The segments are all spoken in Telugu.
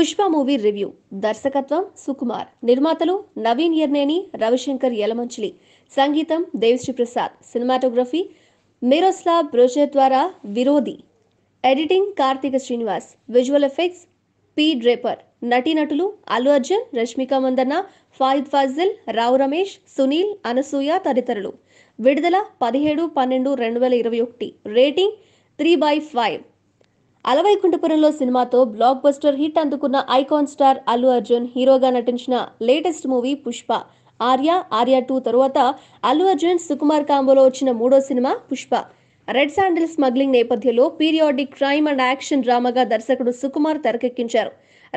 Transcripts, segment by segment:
పుష్ప మూవీ రివ్యూ దర్శకత్వం సుకుమార్ నిర్మాతలు నవీన్ ఎర్నేని రవిశంకర్ యలమంచిలి సంగీతం Devi Sri Prasad cinematography Miroslaw Brozek ద్వారా విరోధి editing Karthika Srinivas visual effects P Draper నటీనటులు అల్లు అర్జున్ రష్మిక మందన్న ఫాయిద్ ఫాజిల్ రావు రమేష్ సునీల్ అనసూయ తదితరులు విడుదల పదిహేడు పన్నెండు రెండు వేల ఇరవై ఒకటి రేటింగ్ త్రీ బై ఫైవ్ అలవైకుంఠపురంలో సినిమాతో బ్లాక్ బస్టర్ హిట్ అందుకున్న ఐకాన్ స్టార్ అల్లు అర్జున్ హీరోగా నటించిన latest movie Pushpa Arya Arya two తరువాత అల్లు అర్జున్ సుకుమార్ కాంబోలో వచ్చిన మూడో సినిమా పుష్ప రెడ్ శాండిల్ స్మగ్లింగ్ నేపథ్యంలో పీరియాడిక్ క్రైమ్ అండ్ యాక్షన్ డ్రామాగా దర్శకుడు సుకుమార్ తెరకెక్కించారు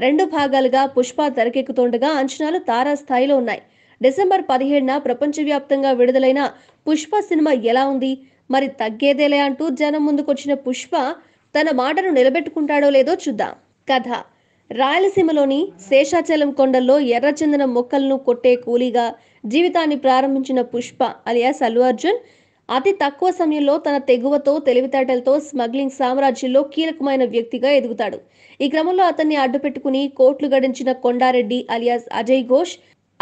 రెండు భాగాలుగా పుష్ప తెరకెక్కుతుండగా అంచనాలు తారాస్థాయిలో ఉన్నాయి డిసెంబర్ పదిహేడున ప్రపంచవ్యాప్తంగా విడుదలైన పుష్ప సినిమా ఎలా ఉంది మరి తగ్గేదేలే అంటూ జనం ముందుకొచ్చిన పుష్ప తన మాటను నిలబెట్టుకుంటాడో లేదో చూద్దాం కథ రాయలసీమలోని శేషాచలం కొండల్లో ఎర్రచందన మొక్కలను కొట్టే కూలీగా జీవితాన్ని ప్రారంభించిన పుష్ప అలియాస్ అల్లు అర్జున్ అతి తక్కువ సమయంలో తన తెగువతో తెలివితేటలతో స్మగ్లింగ్ సామ్రాజ్యంలో కీలకమైన వ్యక్తిగా ఎదుగుతాడు ఈ క్రమంలో అతన్ని అడ్డుపెట్టుకుని కోట్లు గడించిన కొండారెడ్డి అలియాస్ అజయ్ ఘోష్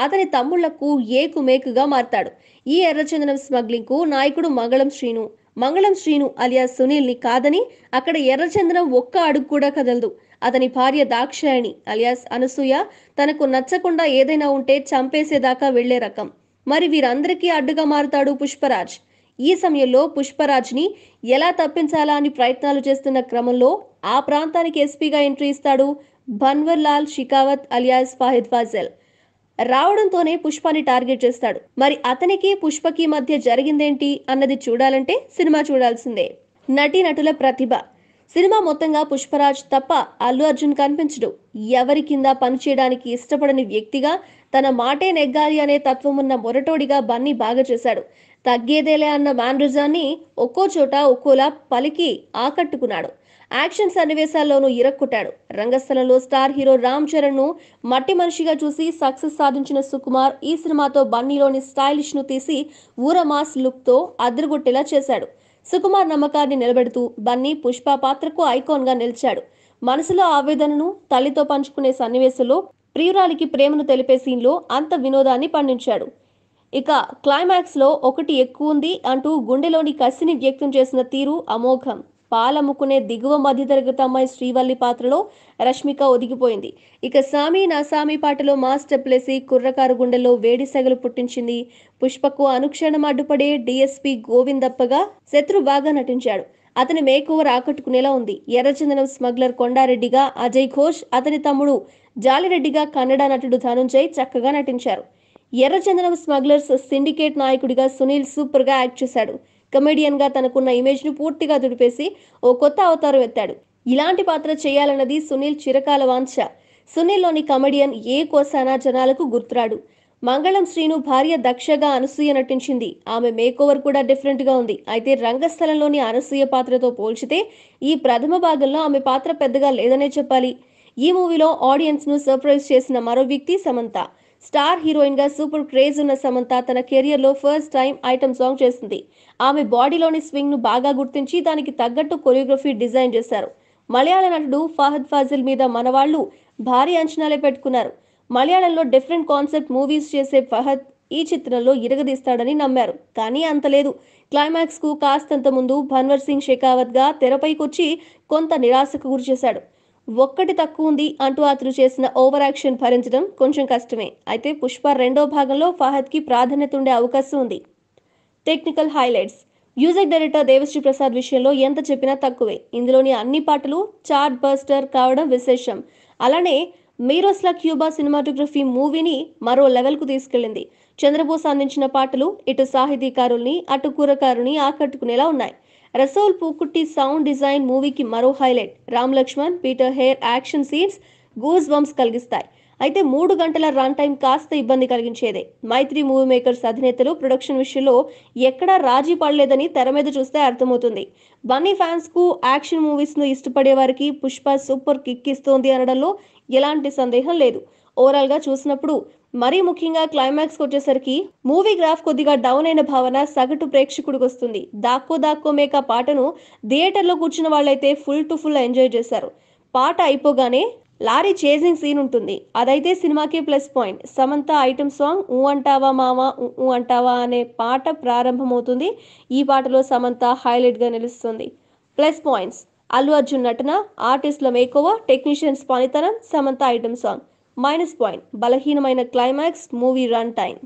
అతని తమ్ముళ్లకు ఏకు మేకుగా మారతాడు ఈ ఎర్రచందనం స్మగ్లింగ్ కు నాయకుడు మంగళం శ్రీను మంగళం శ్రీను అలియా సునీల్ని కాదని అక్కడ ఎర్రచందనం ఒక్క అడుగు కూడా కదలదు అతని భార్య దాక్షాయణి అలియాస్ అనసూయ తనకు నచ్చకుండా ఏదైనా ఉంటే చంపేసేదాకా వెళ్లే రకం మరి వీరందరికీ అడ్డుగా మారుతాడు పుష్పరాజ్ ఈ సమయంలో పుష్పరాజ్ని ఎలా తప్పించాలా అని ప్రయత్నాలు చేస్తున్న క్రమంలో ఆ ప్రాంతానికి ఎస్పీగా ఎంట్రీ ఇస్తాడు బన్వర్లాల్ షికావత్ అలియాస్ ఫాహిద్ ఫాజల్ రావడంతోనే పుష్పని టార్గెట్ చేస్తాడు మరి అతనికి పుష్పకి మధ్య జరిగిందేంటి అన్నది చూడాలంటే సినిమా చూడాల్సిందే నటీనటుల ప్రతిభ సినిమా మొత్తంగా పుష్పరాజ్ తప్ప అల్లు అర్జున్ కనిపించడు ఎవరి కింద పనిచేయడానికి ఇష్టపడని వ్యక్తిగా తన మాటే నెగ్గాలి అనే తత్వం ఉన్న మొరటోడిగా బన్నీ బాగా చేశాడు తగ్గేదేలే అన్న మాన్రిజాన్ని ఒక్కో చోట ఒక్కోలా పలికి ఆకట్టుకున్నాడు యాక్షన్ సన్నివేశాల్లోనూ ఇరక్కుట్టాడు రంగస్థలంలో స్టార్ హీరో రామ్ చరణ్ ను మట్టి మనిషిగా చూసి సక్సెస్ సాధించిన సుకుమార్ ఈ సినిమాతో బన్నీలోని స్టైలిష్ ను తీసి ఊర మాస్ లుక్ తో అదరగొట్టేలా చేశాడు సుకుమార్ నమ్మకాన్ని నిలబెడుతూ బన్నీ పుష్ప పాత్రకు ఐకాన్గా నిలిచాడు మనసులో ఆవేదనను తల్లితో పంచుకునే సన్నివేశంలో ప్రియురాలికి ప్రేమను తెలిపే సీన్లో అంత వినోదాన్ని పండించాడు ఇక క్లైమాక్స్లో ఒకటి ఎక్కువ ఉంది అంటూ గుండెలోని కసిని వ్యక్తం చేసిన తీరు అమోఘం పాలమ్ముకునే దిగువ మధ్యతరగతి అమ్మాయి శ్రీవల్లి పాత్రలో రష్మిక ఒదిగిపోయింది ఇక సామి నా సామి పాటలో మాస్టర్ ప్లేసి కుర్రకారు గుండెలో వేడి సగలు పుట్టించింది పుష్పకు అనుక్షణం అడ్డుపడే డిఎస్పి గోవిందప్పగా శత్రు బాగా నటించాడు అతని మేకోవర్ ఆకట్టుకునేలా ఉంది ఎర్రచందనం స్మగ్లర్ కొండారెడ్డిగా అజయ్ ఘోష్ అతని తమ్ముడు జాలిరెడ్డిగా కన్నడ నటుడు ధనుంజయ్ చక్కగా నటించారు ఎర్రచందనం స్మగ్లర్స్ సిండికేట్ నాయకుడిగా సునీల్ సూపర్గా యాక్ట్ చేశాడు కమెడియన్గా తనకున్న ఇమేజ్ను పూర్తిగా దుడిపేసి ఓ కొత్త అవతారం ఎత్తాడు ఇలాంటి పాత్ర చేయాలన్నది సునీల్ చిరకాల వాంఛ సునీల్లోని కమెడియన్ ఏ కోసానా జనాలకు గుర్తురాడు మంగళం శ్రీను భార్య దక్షగా అనసూయ నటించింది ఆమె మేకోవర్ కూడా డిఫరెంట్గా ఉంది అయితే రంగస్థలంలోని అనసూయ పాత్రతో పోల్చితే ఈ ప్రథమ భాగంలో ఆమె పాత్ర పెద్దగా లేదనే చెప్పాలి ఈ మూవీలో ఆడియన్స్ను సర్ప్రైజ్ చేసిన మరో వ్యక్తి సమంత స్టార్ హీరోయిన్ గా సూపర్ క్రేజ్ ఉన్న సమంత తన కెరియర్ లో ఫస్ట్ టైం ఐటమ్ సాంగ్ చేసింది ఆమె బాడీలోని స్వింగ్ ను బాగా గుర్తించి దానికి తగ్గట్టు కొరియోగ్రఫీ డిజైన్ చేశారు మలయాళ నటుడు ఫహద్ ఫాజిల్ మీద మనవాళ్లు భారీ అంచనాలే పెట్టుకున్నారు మలయాళంలో డిఫరెంట్ కాన్సెప్ట్ మూవీస్ చేసే ఫహద్ ఈ చిత్రంలో ఇరగదీస్తాడని నమ్మారు కానీ అంత లేదు క్లైమాక్స్ కు కాస్తంత ముందు భన్వర్ సింగ్ షెకావత్ గా తెరపైకొచ్చి కొంత నిరాశకు గురిచేశాడు ఒక్కటి తక్కువ ఉంది అంటూ అతను చేసిన ఓవర్ యాక్షన్ భరించడం కొంచెం కష్టమే అయితే పుష్ప రెండో భాగంలో కి ప్రాధాన్యత ఉండే అవకాశం ఉంది technical highlights music director Devi Sri Prasad విషయంలో ఎంత చెప్పినా తక్కువే ఇందులోని అన్ని పాటలు చార్ట్ బస్టర్ కావడం విశేషం అలానే మీరోస్లా క్యూబా సినిమాటోగ్రఫీ మూవీని మరో లెవెల్కు తీసుకెళ్లింది చంద్రబోస్ అందించిన పాటలు ఇటు సాహితీకారుల్ని అటు కూరకారుని ఆకట్టుకునేలా ఉన్నాయి రసౌల్ పూకుట్టి సౌండ్ డిజైన్ మూవీకి మరో highlight Ram Lakshman Peter Hein action scenes goose bumps కలిగిస్తాయి అయితే మూడు గంటల రన్ టైం కాస్త ఇబ్బంది కలిగించేదే మైత్రి మూవీ మేకర్స్ అధినేతలు ప్రొడక్షన్ విషయంలో ఎక్కడా రాజీ పడలేదని తెర మీద చూస్తే అర్థమవుతుంది బన్నీ ఫ్యాన్స్ కు యాక్షన్ మూవీస్ ను ఇష్టపడే వారికి పుష్ప సూపర్ కిక్ ఇస్తోంది అనడంలో ఎలాంటి సందేహం లేదు ఓవరాల్ గా చూసినప్పుడు మరీ ముఖ్యంగా క్లైమాక్స్ కు వచ్చేసరికి మూవీ గ్రాఫ్ కొద్దిగా డౌన్ అయిన భావన సగటు ప్రేక్షకుడికి వస్తుంది దాక్కో దాక్కో మేక పాటను థియేటర్లో కూర్చున్న వాళ్ళైతే ఫుల్ టు ఫుల్ ఎంజాయ్ చేశారు పాట అయిపోగానే లారీ చేజింగ్ సీన్ ఉంటుంది అదైతే సినిమాకి plus point Samantha item song ఊ అంటావా మావా ఊ అంటావా అనే పాట ప్రారంభమవుతుంది ఈ పాటలో సమంత హైలైట్గా నిలుస్తుంది ప్లస్ పాయింట్స్ అల్లు అర్జున్ నటన ఆర్టిస్టుల మేకోవా టెక్నీషియన్స్ పనితనం Samantha item song minus point బలహీనమైన క్లైమాక్స్ మూవీ రన్ టైం